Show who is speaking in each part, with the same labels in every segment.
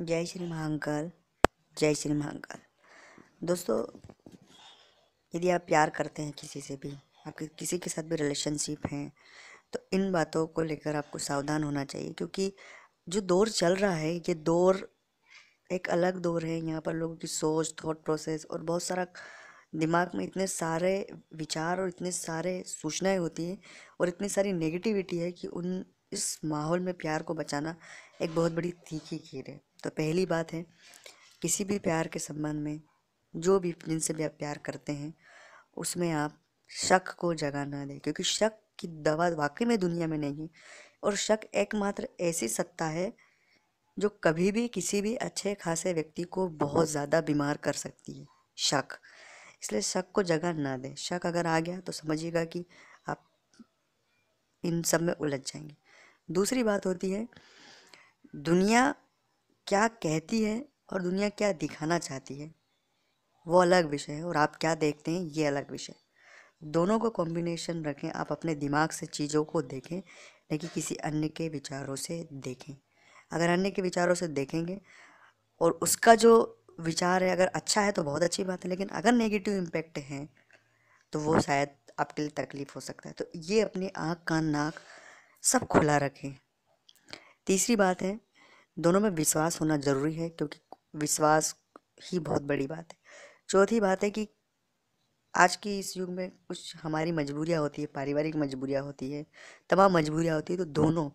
Speaker 1: जय श्री महाकाल जय श्री महाकाल दोस्तों यदि आप प्यार करते हैं किसी से भी आपके किसी के साथ भी रिलेशनशिप हैं तो इन बातों को लेकर आपको सावधान होना चाहिए क्योंकि जो दौर चल रहा है ये दौर एक अलग दौर है यहाँ पर लोगों की सोच थॉट प्रोसेस और बहुत सारा दिमाग में इतने सारे विचार और इतने सारे सूचनाएं होती हैं और इतनी सारी नेगेटिविटी है कि उन इस माहौल में प्यार को बचाना एक बहुत बड़ी तीखी खीर है तो पहली बात है किसी भी प्यार के संबंध में जो भी जिनसे भी आप प्यार करते हैं उसमें आप शक को जगह ना दें क्योंकि शक की दवा वाकई में दुनिया में नहीं है और शक एकमात्र ऐसी सत्ता है जो कभी भी किसी भी अच्छे खासे व्यक्ति को बहुत ज़्यादा बीमार कर सकती है शक इसलिए शक को जगह ना दें शक अगर आ गया तो समझिएगा कि आप इन सब में उलझ जाएंगे दूसरी बात होती है दुनिया क्या कहती है और दुनिया क्या दिखाना चाहती है वो अलग विषय है और आप क्या देखते हैं ये अलग विषय दोनों को कॉम्बिनेशन रखें आप अपने दिमाग से चीज़ों को देखें न कि किसी अन्य के विचारों से देखें अगर अन्य के विचारों से देखेंगे और उसका जो विचार है अगर अच्छा है तो बहुत अच्छी बात है लेकिन अगर नेगेटिव इम्पेक्ट हैं तो वो शायद आपके लिए तकलीफ़ हो सकता है तो ये अपनी आँख कान नाक सब खुला रखें तीसरी बात है दोनों में विश्वास होना ज़रूरी है क्योंकि विश्वास ही बहुत बड़ी बात है चौथी बात है कि आज की इस युग में कुछ हमारी मजबूरियाँ होती है पारिवारिक मजबूरियाँ होती है तमाम मजबूरियाँ होती है तो दोनों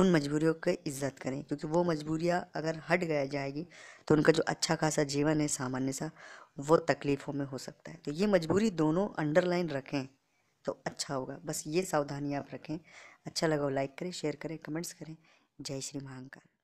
Speaker 1: उन मजबूरियों की इज्जत करें क्योंकि वो मजबूरियाँ अगर हट गया जाएगी तो उनका जो अच्छा खासा जीवन है सामान्य सा वो तकलीफ़ों में हो सकता है तो ये मजबूरी दोनों अंडरलाइन रखें तो अच्छा होगा बस ये सावधानी आप रखें अच्छा लगा लाइक करें शेयर करें कमेंट्स करें जय श्री महाकाल